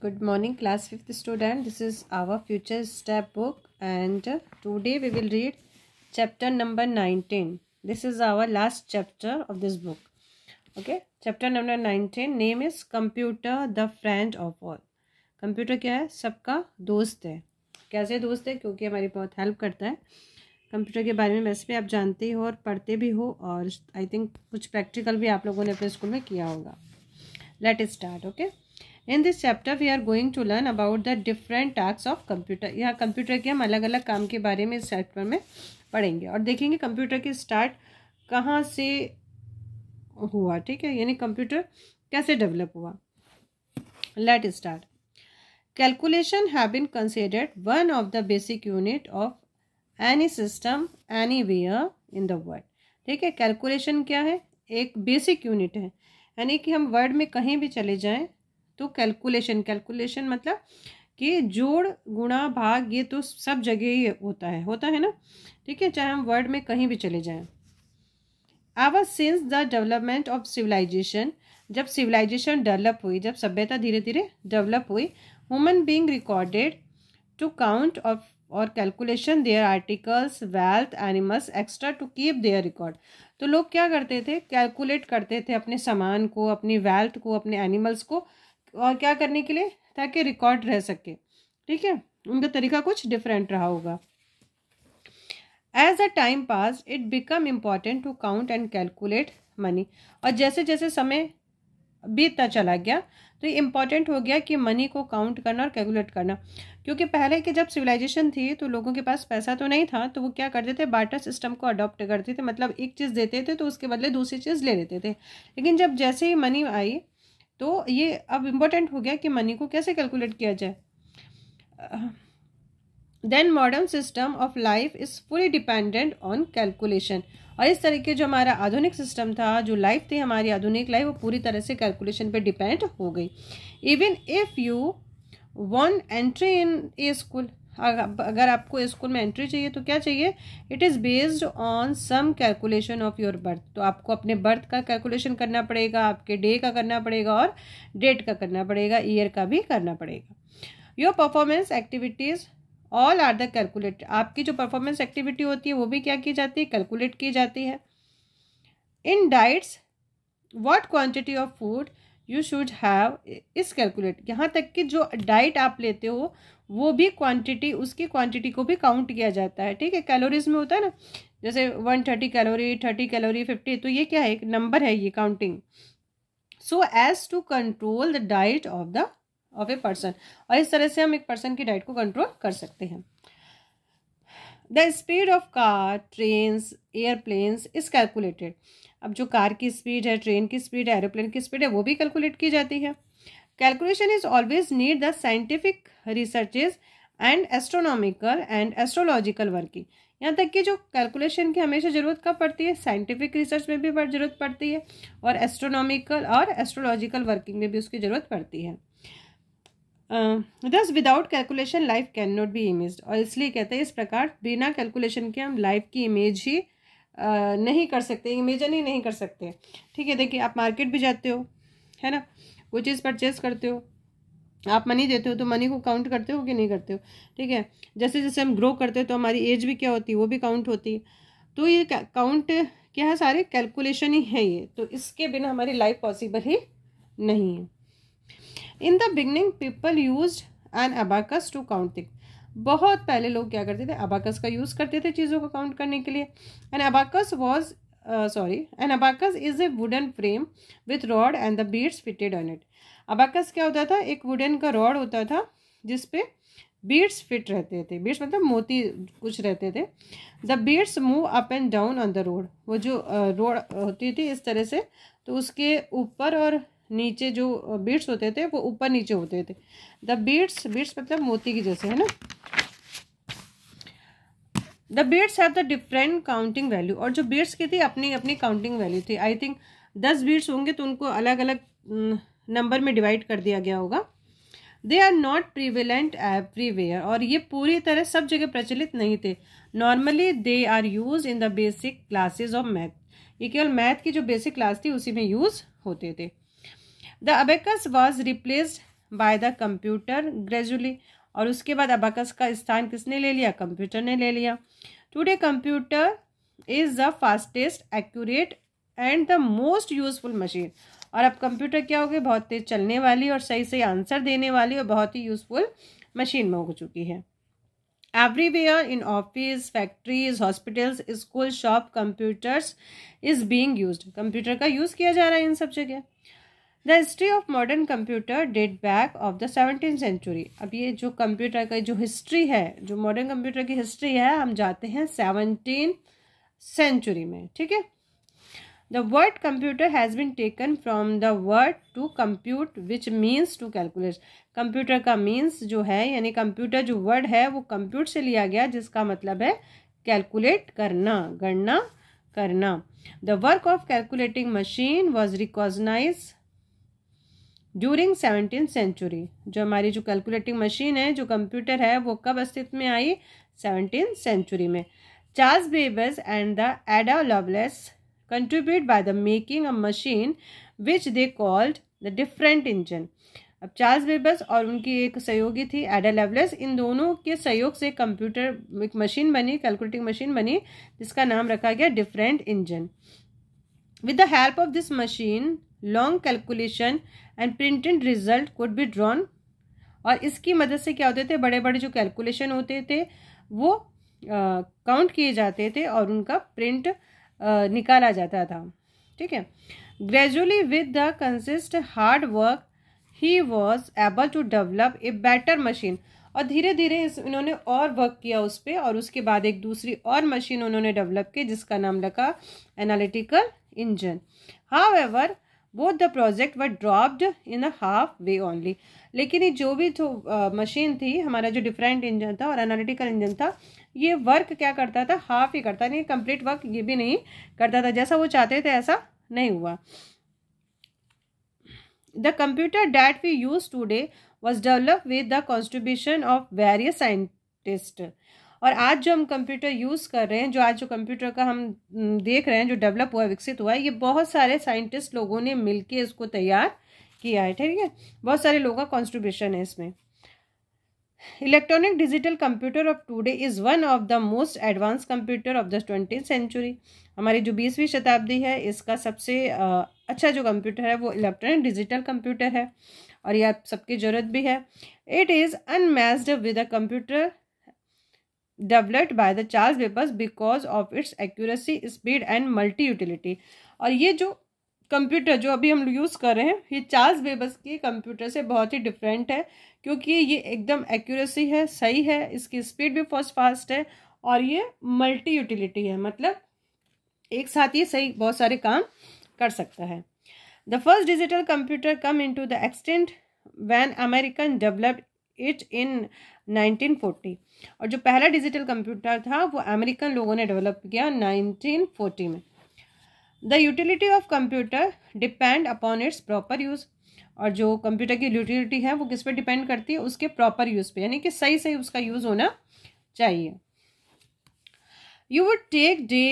good morning class 5th student this is our future step book and today we will read chapter number 19 this is our last chapter of this book okay chapter number 19 name is computer the friend of all computer क्या है सबका दोस्त है कैसे दोस्त है क्योंकि हमारी बहुत हेल्प करता है कंप्यूटर के बारे में वैसे भी आप जानते ही हो और पढ़ते भी हो और आई थिंक कुछ प्रैक्टिकल भी आप लोगों ने अपने स्कूल में किया होगा let start okay okay? In this chapter we are going to learn about the different task of computer यहाँ कंप्यूटर के हम अलग अलग काम के बारे में इस चैप्टर में पढ़ेंगे और देखेंगे कंप्यूटर की स्टार्ट कहाँ से हुआ ठीक है यानी कंप्यूटर कैसे डेवलप हुआ let start calculation have been considered one of the basic unit of any system anywhere in the world ठीक है कैलकुलेशन क्या है एक बेसिक यूनिट है यानी कि हम वर्ल्ड में कहीं भी चले जाएं तो कैलकुलेशन कैलकुलेशन मतलब कि जोड़ गुणा भाग ये तो सब जगह ही होता है होता है ना ठीक है चाहे हम वर्ड में कहीं भी चले जाएं our since the development of civilization जब सिविलाइजेशन डेवलप हुई जब सभ्यता धीरे धीरे डेवलप हुई women being recorded to count of और calculation their articles wealth animals extra to keep their record तो लोग क्या करते थे कैलकुलेट करते थे अपने सामान को अपनी वेल्थ को अपने एनिमल्स को और क्या करने के लिए ताकि रिकॉर्ड रह सके ठीक है उनका तरीका कुछ डिफरेंट रहा होगा as a time pass it become important to count and calculate money और जैसे जैसे समय बीतता चला गया तो ये इम्पॉर्टेंट हो गया कि मनी को काउंट करना और कैलकुलेट करना क्योंकि पहले के जब सिविलाइजेशन थी तो लोगों के पास पैसा तो नहीं था तो वो क्या करते थे बाटर सिस्टम को अडॉप्ट करते थे मतलब एक चीज़ देते थे तो उसके बदले दूसरी चीज़ ले लेते थे लेकिन जब जैसे ही मनी आई तो ये अब इम्पोर्टेंट हो गया कि मनी को कैसे कैलकुलेट किया जाए then modern system of life is fully dependent on calculation और इस तरीके जो हमारा आधुनिक सिस्टम था जो लाइफ थी हमारी आधुनिक लाइफ वो पूरी तरह से कैलकुलेशन पे डिपेंड हो गई even if you want entry in a school अगर आपको स्कूल में एंट्री चाहिए तो क्या चाहिए it is based on some calculation of your birth तो आपको अपने बर्थ का कैलकुलेशन करना पड़ेगा आपके डे का करना पड़ेगा और डेट का करना पड़ेगा ईयर का भी करना पड़ेगा your performance activities all are the calculate आपकी जो परफॉर्मेंस एक्टिविटी होती है वो भी क्या की जाती है कैलकुलेट की जाती है in diets what quantity of food you should have is calculate यहाँ तक कि जो डाइट आप लेते हो वो भी क्वांटिटी उसकी क्वांटिटी को भी काउंट किया जाता है ठीक है कैलोरीज में होता है ना जैसे one thirty calorie thirty calorie fifty तो ये क्या है एक नंबर है ये counting so as to control the diet of the of a person और इस तरह से हम एक पर्सन की डाइट को कंट्रोल कर सकते हैं the speed of car trains airplanes is calculated अब जो कार की स्पीड है ट्रेन की स्पीड है एरोप्लेन की स्पीड है वो भी कैलकुलेट की जाती है calculation is always need the scientific researches and astronomical and astrological working यहाँ तक कि जो कैलकुलेशन की हमेशा ज़रूरत कब पड़ती है साइंटिफिक रिसर्च में भी ज़रूरत पड़ती है और एस्ट्रोनॉमिकल और एस्ट्रोलॉजिकल वर्किंग में भी उसकी ज़रूरत पड़ती है thus without calculation life can not be image और इसलिए कहते हैं इस प्रकार बिना कैलकुलेशन के हम लाइफ की इमेज ही नहीं कर सकते इमेजन ही नहीं कर सकते ठीक है देखिए आप मार्केट भी जाते हो है ना कोई चीज़ परचेज करते हो आप मनी देते हो तो मनी को काउंट करते हो कि नहीं करते हो ठीक है जैसे जैसे हम ग्रो करते हैं तो हमारी एज भी क्या होती है वो भी काउंट होती है तो ये काउंट क्या है सारे कैलकुलेशन ही है ये तो इसके बिना हमारी लाइफ पॉसिबल ही नहीं है in the beginning people use an abacus to count thing बहुत पहले लोग क्या करते थे अबाकस का यूज़ करते थे चीज़ों को काउंट करने के लिए an abacus was sorry an abacus is a wooden frame with rod and the beads fitted on it abacus क्या होता था एक वुडन का रॉड होता था जिसपे बीड्स फिट रहते थे बीड्स मतलब मोती कुछ रहते थे the beads move up and down on the rod वो जो रोड uh, होती थी इस तरह से तो उसके ऊपर और नीचे जो बीट्स होते थे वो ऊपर नीचे होते थे द बीट्स बीट्स मतलब मोती की जैसे है ना the beads have the different counting value और जो बीट्स की थी अपनी अपनी काउंटिंग वैल्यू थी आई थिंक दस बीट्स होंगे तो उनको अलग अलग नंबर में डिवाइड कर दिया गया होगा they are not every everywhere और ये पूरी तरह सब जगह प्रचलित नहीं थे normally they are use in the basic classes of math ये केवल मैथ की जो बेसिक क्लास थी उसी में यूज़ होते थे the abacus was replaced by the computer gradually और उसके बाद अबाकस का स्थान किसने ले लिया कंप्यूटर ने ले लिया today computer is the fastest accurate and the most useful machine और अब कंप्यूटर क्या हो गया बहुत तेज चलने वाली और सही सही आंसर देने वाली और बहुत ही यूजफुल मशीन में हो चुकी है everywhere in office factories hospitals school shop computers is being use computer का यूज़ किया जा रहा है इन सब जगह the history of modern computer date back of the seventeen century अब ये जो कंप्यूटर का जो हिस्ट्री है जो मॉडर्न कंप्यूटर की हिस्ट्री है हम जाते हैं सेवनटीन सेंचुरी में ठीक है the word computer has been taken from the word to compute which means to calculate computer का मीन्स जो है यानी कंप्यूटर जो वर्ड है वो कंप्यूट से लिया गया जिसका मतलब है कैलकुलेट करना गणना करना the work of calculating machine was recognise during seventeen century जो हमारी जो कैलकुलेटिंग मशीन है जो कंप्यूटर है वो कब अस्तित्व में आई सेवनटीन सेंचुरी में Charles Babbage and the Ada Lovelace contribute by the making a machine which they called the different engine अब चार्ल्स बेबस और उनकी एक सहयोगी थी एडा लेवलेस इन दोनों के सहयोग से कंप्यूटर एक मशीन बनी कैलकुलेटिंग मशीन बनी जिसका नाम रखा गया different engine with the help of this machine long calculation and printed result could be drawn और इसकी मदद से क्या होते थे बड़े बड़े जो कैलकुलेशन होते थे वो काउंट किए जाते थे और उनका प्रिंट निकाला जाता था ठीक है gradually with the consist hard work he was able to develop a better machine और धीरे धीरे इन्होंने और वर्क किया उस पर और उसके बाद एक दूसरी और मशीन उन्होंने डेवलप की जिसका नाम रखा analytical engine however both the project were dropped in a half way only लेकिन ये जो भी जो मशीन थी हमारा जो डिफरेंट इंजन था और एनालिटिकल इंजन था ये वर्क क्या करता था हाफ ही करता नहीं कंप्लीट वर्क ये भी नहीं करता था जैसा वो चाहते थे ऐसा नहीं हुआ the computer that we use today was develop with the contribution of various scientist और आज जो हम कंप्यूटर यूज़ कर रहे हैं जो आज जो कंप्यूटर का हम देख रहे हैं जो डेवलप हुआ विकसित हुआ है ये बहुत सारे साइंटिस्ट लोगों ने मिल इसको तैयार किया है ठीक है बहुत सारे लोगों का कॉन्ट्रीब्यूशन है इसमें electronic digital computer of today is one of the most advance computer of the twenty century हमारी जो बीसवीं शताब्दी है इसका सबसे अच्छा जो कंप्यूटर है वो इलेक्ट्रॉनिक डिजिटल कंप्यूटर है और यह आप सबकी ज़रूरत भी है it is unmatched with a computer developed by the Charles Webbers because of its accuracy speed and multi utility और ये जो कंप्यूटर जो अभी हम यूज़ कर रहे हैं ये चार्ल्स बेबस के कंप्यूटर से बहुत ही डिफरेंट है क्योंकि ये एकदम एक्यूरेसी है सही है इसकी स्पीड भी फर्स्ट फास्ट है और ये मल्टी यूटिलिटी है मतलब एक साथ ये सही बहुत सारे काम कर सकता है the first digital computer come in to the extent when American developed it in 1940 और जो पहला डिजिटल कंप्यूटर था वो अमेरिकन लोगों ने डेवलप किया 1940 में the utility of computer depend upon its proper use और जो कंप्यूटर की यूटिलिटी है वो किस पे डिपेंड करती है उसके प्रॉपर यूज़ पे यानी कि सही सही उसका यूज़ होना चाहिए यू वुड टेक डे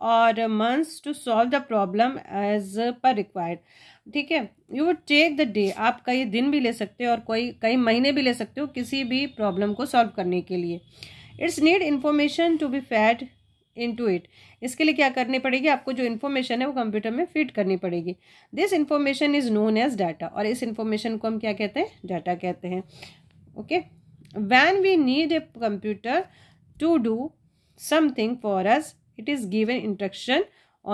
और months to solve the problem as per required ठीक है you would take the day आप कई दिन भी ले सकते हो और कोई कई महीने भी ले सकते हो किसी भी प्रॉब्लम को सॉल्व करने के लिए it's need information to be fed in to it इसके लिए क्या करनी पड़ेगी आपको जो इन्फॉर्मेशन है वो कंप्यूटर में फिट करनी पड़ेगी this information is known as data और इस इन्फॉर्मेशन को हम क्या कहते हैं डाटा कहते हैं okay when we need a computer to do something for us it is given instruction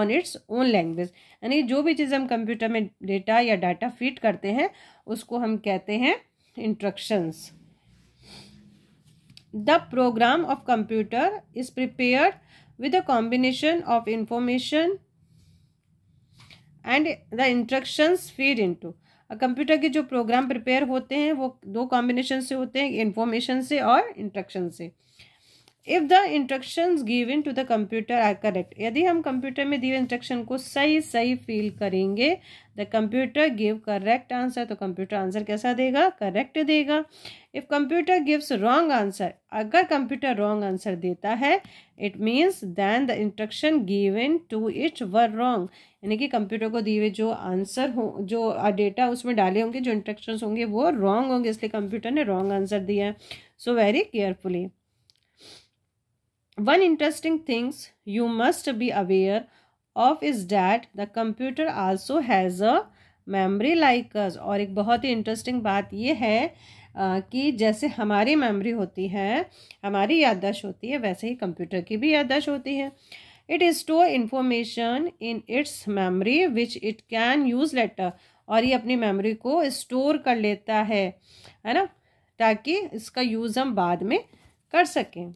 on its own language यानी जो भी चीज़ हम कंप्यूटर में डेटा या डाटा फीड करते हैं उसको हम कहते हैं instructions the program of computer is prepare with a combination of information and the instructions feed into computer के जो प्रोग्राम प्रिपेयर होते हैं वो दो कॉम्बिनेशन से होते हैं इन्फॉर्मेशन से और इंस्ट्रक्शन से if the given to the computer are correct यदि हम कंप्यूटर में दिए इंस्ट्रक्शन को सही सही फील करेंगे the computer give correct answer तो कंप्यूटर आंसर कैसा देगा करेक्ट देगा if computer gives wrong answer अगर कंप्यूटर रॉन्ग आंसर देता है it means then the instruction in to it were wrong यानी कि कंप्यूटर को दिए हुए जो आंसर हो जो डेटा उसमें डाले होंगे जो इंस्ट्रक्शन होंगे वो रॉन्ग होंगे इसलिए कंप्यूटर ने रॉन्ग आंसर दिया है so very carefully One interesting things you must be aware of is that the computer also has a memory like us और एक बहुत ही interesting बात ये है कि जैसे हमारी मेमोरी होती है हमारी याददाश्त होती है वैसे ही कंप्यूटर की भी याददाश्त होती है it is store information in its memory which it can use later और ये अपनी मेमोरी को स्टोर कर लेता है है ना ताकि इसका यूज़ हम बाद में कर सकें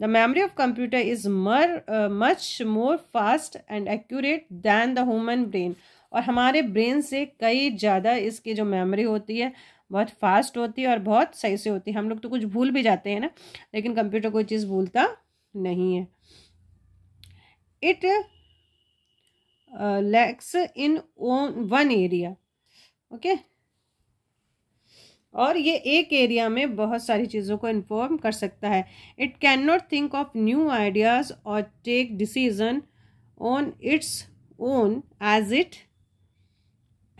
the memory of computer is much much more fast and accurate than the human brain और हमारे ब्रेन से कई ज़्यादा इसकी जो मेमोरी होती है बहुत फास्ट होती है और बहुत सही से होती है हम लोग तो कुछ भूल भी जाते हैं ना लेकिन कंप्यूटर कोई चीज़ भूलता नहीं है it lacks in own one area okay और ये एक एरिया में बहुत सारी चीज़ों को इन्फॉर्म कर सकता है it can not think of new ideas और take decision on its own as it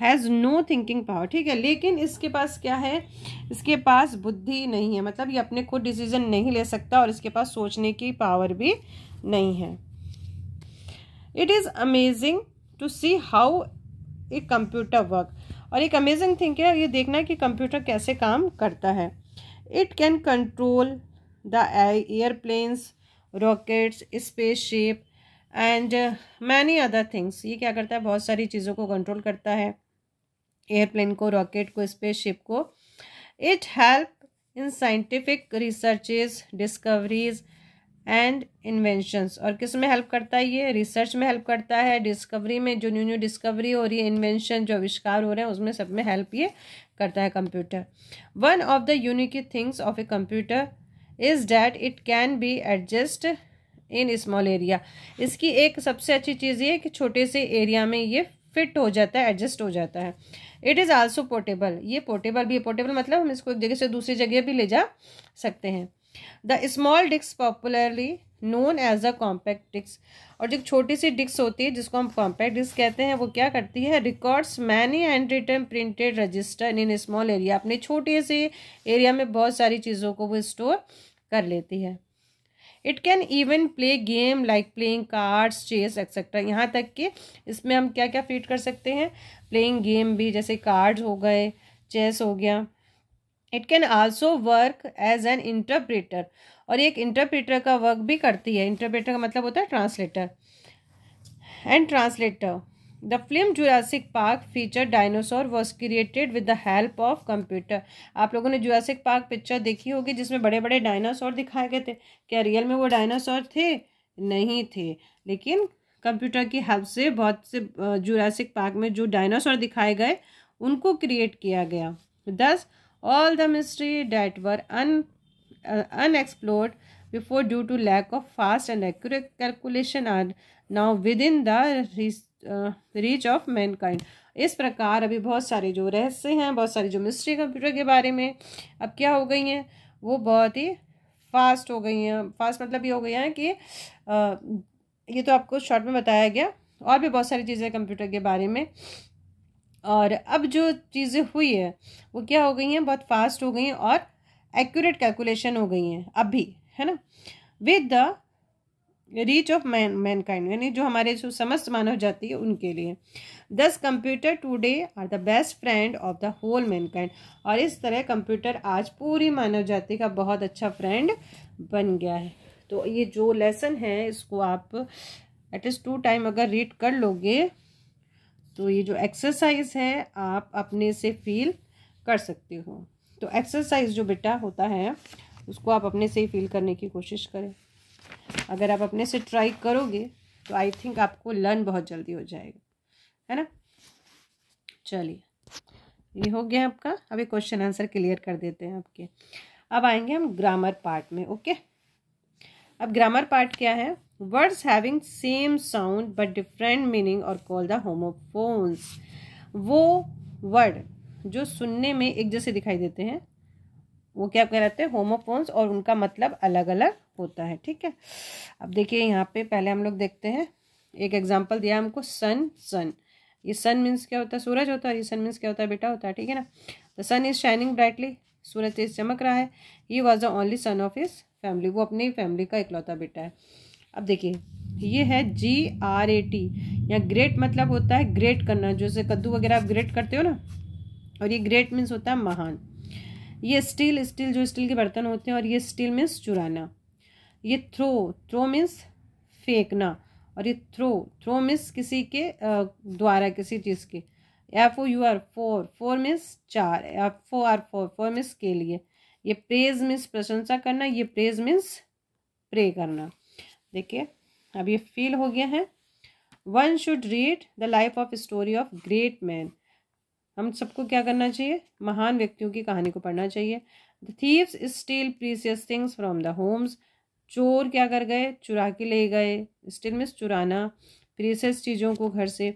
has no thinking power ठीक है लेकिन इसके पास क्या है इसके पास बुद्धि नहीं है मतलब ये अपने खुद डिसीजन नहीं ले सकता और इसके पास सोचने की पावर भी नहीं है it is amazing to see how a computer work और एक अमेजिंग थिंग है ये देखना है कि कंप्यूटर कैसे काम करता है it can control the airplanes rockets space ship and many other things ये क्या करता है बहुत सारी चीज़ों को कंट्रोल करता है एयरप्लेन को रॉकेट को स्पेस शिप को it help in scientific researches discoveries and inventions और किस में हेल्प करता है ये रिसर्च में हेल्प करता है डिस्कवरी में जो न्यू न्यू डिस्कवरी हो रही है इन्वेंशन जो आविष्कार हो रहे हैं उसमें सब में हेल्प ये करता है computer one of the unique things of a computer is that it can be adjust in small area इसकी एक सबसे अच्छी चीज़ ये कि छोटे से एरिया में ये फिट हो जाता है एडजस्ट हो जाता है इट इज़ आल्सो पोर्टेबल ये पोर्टेबल भी है पोर्टेबल मतलब हम इसको एक जगह से दूसरी जगह भी ले जा सकते हैं the small disc popularly known as a compact disc और जो छोटी सी डिस्क होती है जिसको हम कॉम्पैक्ट डिस्क कहते हैं वो क्या करती है records many and return printed register in small area अपने छोटे से एरिया में बहुत सारी चीज़ों को वो स्टोर कर लेती है it can even play game like playing cards chess etcetera यहाँ तक कि इसमें हम क्या क्या फीट कर सकते हैं प्लेइंग गेम भी जैसे कार्ड्स हो गए चेस हो गया it can also work as an interpreter और एक इंटरप्रेटर का वर्क भी करती है इंटरप्रेटर का मतलब होता है translator and translator the film Jurassic Park feature dinosaur was created with the help of computer आप लोगों ने जुरासिक पार्क पिक्चर देखी होगी जिसमें बड़े बड़े डायनासोर दिखाए गए थे क्या रियल में वो डायनासोर थे नहीं थे लेकिन कंप्यूटर की हेल्प से बहुत से जुरासिक पार्क में जो डायनासोर दिखाए गए उनको क्रिएट किया गया दस all the mystery that were un, uh, unexplored before due to lack of fast and accurate calculation are now within the reach, uh, reach of mankind इस प्रकार अभी बहुत सारे जो रहस्य हैं बहुत सारी जो मिस्ट्री कंप्यूटर के बारे में अब क्या हो गई हैं वो बहुत ही फास्ट हो गई हैं फास्ट मतलब ये हो गई हैं कि आ, ये तो आपको शॉर्ट में बताया गया और भी बहुत सारी चीज़ें कंप्यूटर के बारे में और अब जो चीज़ें हुई है वो क्या हो गई हैं बहुत फास्ट हो गई हैं और एक्यूरेट कैलकुलेशन हो गई हैं अब भी है ना with the reach of man mankind यानी जो हमारे जो समस्त मानव जाति है उनके लिए thus computer today are the best friend of the whole mankind और इस तरह कंप्यूटर आज पूरी मानव जाति का बहुत अच्छा फ्रेंड बन गया है तो ये जो लेसन है इसको आप एटलीस्ट टू टाइम अगर रीड कर लोगे तो ये जो एक्सरसाइज है आप अपने से फील कर सकते हो तो एक्सरसाइज जो बेटा होता है उसको आप अपने से ही फील करने की कोशिश करें अगर आप अपने से ट्राई करोगे तो आई थिंक आपको लर्न बहुत जल्दी हो जाएगा है ना चलिए ये हो गया आपका अभी क्वेश्चन आंसर क्लियर कर देते हैं आपके अब आएंगे हम ग्रामर पार्ट में ओके अब ग्रामर पार्ट क्या है words having same sound but different meaning और कॉल द होमोफोन्स वो वर्ड जो सुनने में एक जैसे दिखाई देते हैं वो क्या कहलाते हैं होमोफोन्स और उनका मतलब अलग अलग होता है ठीक है अब देखिए यहाँ पे पहले हम लोग देखते हैं एक एग्जाम्पल दिया हमको सन सन ये सन मीन्स क्या होता है सूरज होता है ये सन मीन्स क्या होता है बेटा होता है ठीक है ना the sun is shining brightly सूरज तेज चमक रहा है he was the only son of his family वो अपनी फैमिली का इकलौता बेटा है अब देखिए ये है जी आर ए टी या ग्रेट मतलब होता है ग्रेट करना जैसे कद्दू वगैरह आप ग्रेट करते हो ना और ये ग्रेट मीन्स होता है महान ये स्टील स्टील जो स्टील के बर्तन होते हैं और ये स्टील मीन्स चुराना ये थ्रो थ्रो मीन्स फेंकना और ये थ्रो थ्रो मीन्स किसी के द्वारा किसी चीज़ के F O U R four four means चार F O R four four means के लिए ये प्रेज मीन्स प्रशंसा करना ये प्रेज मीन्स प्रे करना देखिए अब ये फील हो गया है one should read the life of story of great man हम सबको क्या करना चाहिए महान व्यक्तियों की कहानी को पढ़ना चाहिए the thieves steal precious things from the homes चोर क्या कर गए चुरा के ले गए स्टील मीन्स चुराना प्रीसियस चीज़ों को घर से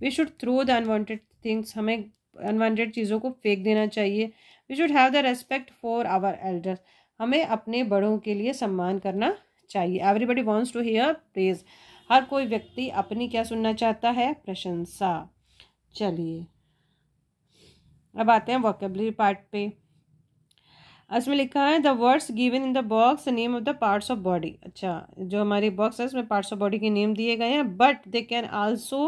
we should throw the unwanted things हमें अनवॉन्टेड चीज़ों को फेंक देना चाहिए we should have the respect for our elder हमें अपने बड़ों के लिए सम्मान करना चाहिए everybody wants to hear praise हर कोई व्यक्ति अपनी क्या सुनना चाहता है प्रशंसा चलिए अब आते हैं वॉकेबलरी पार्ट पे इसमें लिखा है the words given in the box name of the parts of body अच्छा जो हमारी बॉक्स है उसमें पार्ट्स ऑफ बॉडी के नेम दिए गए हैं but they can also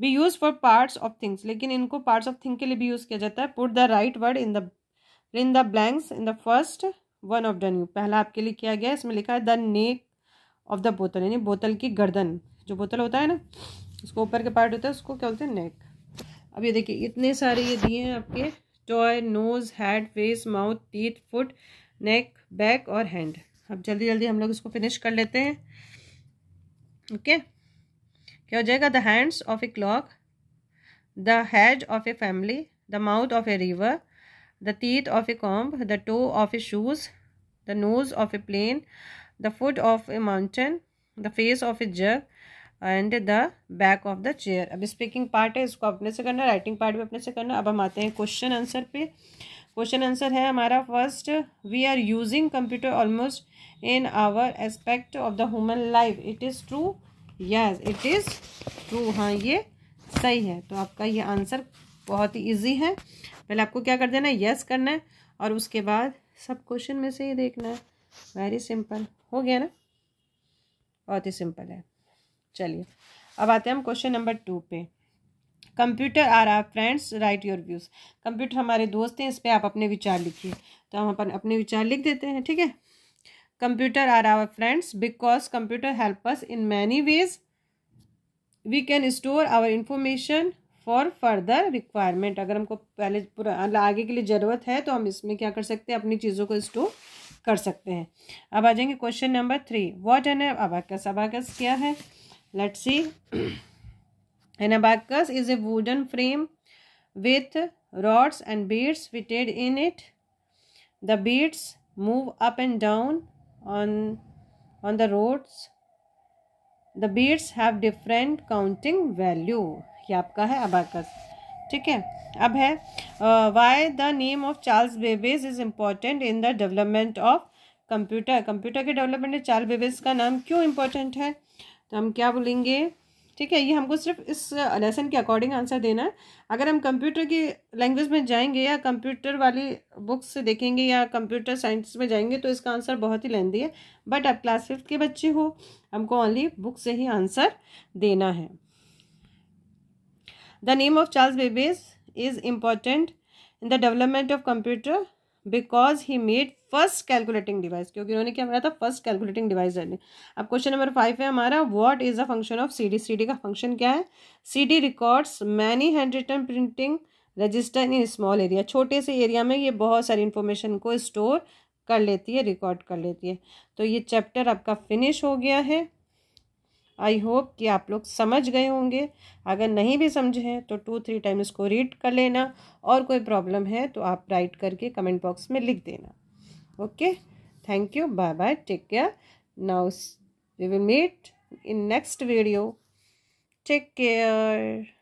be use for parts of things लेकिन इनको पार्ट्स ऑफ थिंग के लिए भी यूज़ किया जाता है put the right word in the in the blanks in the first one of the new पहला आपके लिए किया गया इसमें लिखा है द नेक ऑफ द बोतल यानी बोतल की गर्दन जो बोतल होता है ना उसको ऊपर के पार्ट होता है उसको क्या बोलते हैं नेक अब ये देखिए इतने सारे ये दिए हैं आपके toe nose head face mouth teeth foot neck back और हैंड अब जल्दी जल्दी हम लोग इसको फिनिश कर लेते हैं ओके क्या हो जाएगा the hands of a clock the head of a family the mouth of a river the teeth of a comb the toe of a shoes the nose of a plane the foot of a mountain the face of a jug and the back of the chair अब speaking part है इसको अपने से करना writing part भी अपने से करना अब हम आते हैं क्वेश्चन आंसर पे क्वेश्चन आंसर है हमारा first we are using computer almost in our aspect of the human life it is true yes it is true हाँ ये सही है तो आपका ये आंसर बहुत ही ईजी है पहले आपको क्या कर देना है yes यस करना है और उसके बाद सब क्वेश्चन में से ही देखना है वेरी सिंपल हो गया ना बहुत ही सिंपल है चलिए अब आते हैं हम क्वेश्चन नंबर टू पे computer are our friends write your views computer हमारे दोस्त हैं इस पर आप अपने विचार लिखिए तो हम अपन अपने विचार लिख देते हैं ठीक है computer are our friends because computer help us in many ways we can store our information for further requirement अगर हमको पहले पूरा आगे के लिए ज़रूरत है तो हम इसमें क्या कर सकते हैं अपनी चीज़ों को स्टोर कर सकते हैं अब आ जाएंगे question number three what an abacus abacus क्या है let's see an abacus is a wooden frame with rods and beads fitted in it the beads move up and down on on the rods the beads have different counting value ये आपका है abacus ठीक है अब है why the name of Charles Babbage is important in the development of computer computer के development में Charles Babbage का नाम क्यों इम्पोर्टेंट है तो हम क्या बोलेंगे ठीक है ये हमको सिर्फ इस लेसन के अकॉर्डिंग आंसर देना है अगर हम कंप्यूटर की लैंग्वेज में जाएंगे या कंप्यूटर वाली बुक्स से देखेंगे या कंप्यूटर साइंस में जाएंगे तो इसका आंसर बहुत ही लेंदी है बट आप क्लास फिफ्थ के बच्चे हो हमको ओनली बुक से ही आंसर देना है the name of Charles Babbage is important in the development of computer because he made first calculating device क्योंकि उन्होंने क्या बनाया था फर्स्ट कैलकुलेटिंग डिवाइस अब क्वेश्चन नंबर फाइव है हमारा what is the function of C D C D का function क्या है C D records many hand return printing register in small area छोटे से एरिया में ये बहुत सारी इन्फॉर्मेशन को स्टोर कर लेती है रिकॉर्ड कर लेती है तो ये चैप्टर आपका फिनिश हो गया है आई होप कि आप लोग समझ गए होंगे अगर नहीं भी समझे हैं तो टू थ्री टाइम इसको रीड कर लेना और कोई प्रॉब्लम है तो आप राइट करके कमेंट बॉक्स में लिख देना okay thank you bye bye take care now we will meet in next video take care